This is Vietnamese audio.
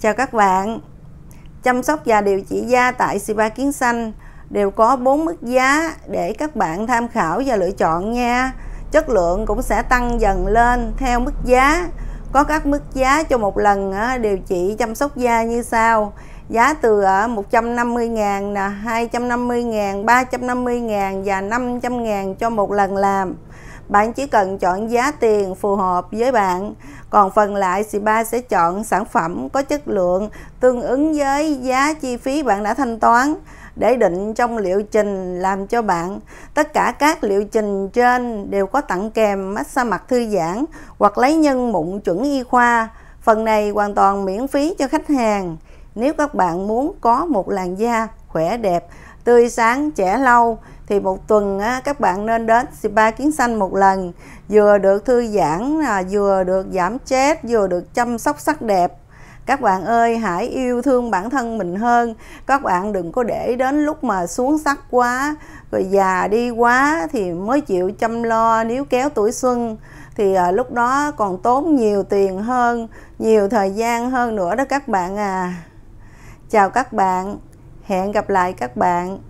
Chào các bạn, chăm sóc và điều trị da tại spa Kiến Xanh đều có 4 mức giá để các bạn tham khảo và lựa chọn nha. Chất lượng cũng sẽ tăng dần lên theo mức giá. Có các mức giá cho một lần điều trị chăm sóc da như sau. Giá từ 150.000, 250.000, 350.000 và 500.000 cho một lần làm. Bạn chỉ cần chọn giá tiền phù hợp với bạn còn phần lại spa sẽ chọn sản phẩm có chất lượng tương ứng với giá chi phí bạn đã thanh toán để định trong liệu trình làm cho bạn. Tất cả các liệu trình trên đều có tặng kèm massage mặt thư giãn hoặc lấy nhân mụn chuẩn y khoa. Phần này hoàn toàn miễn phí cho khách hàng. Nếu các bạn muốn có một làn da khỏe đẹp, tươi sáng, trẻ lâu thì một tuần á, các bạn nên đến spa kiến xanh một lần vừa được thư giãn à, vừa được giảm stress vừa được chăm sóc sắc đẹp các bạn ơi hãy yêu thương bản thân mình hơn các bạn đừng có để đến lúc mà xuống sắc quá rồi già đi quá thì mới chịu chăm lo nếu kéo tuổi xuân thì à, lúc đó còn tốn nhiều tiền hơn nhiều thời gian hơn nữa đó các bạn à chào các bạn hẹn gặp lại các bạn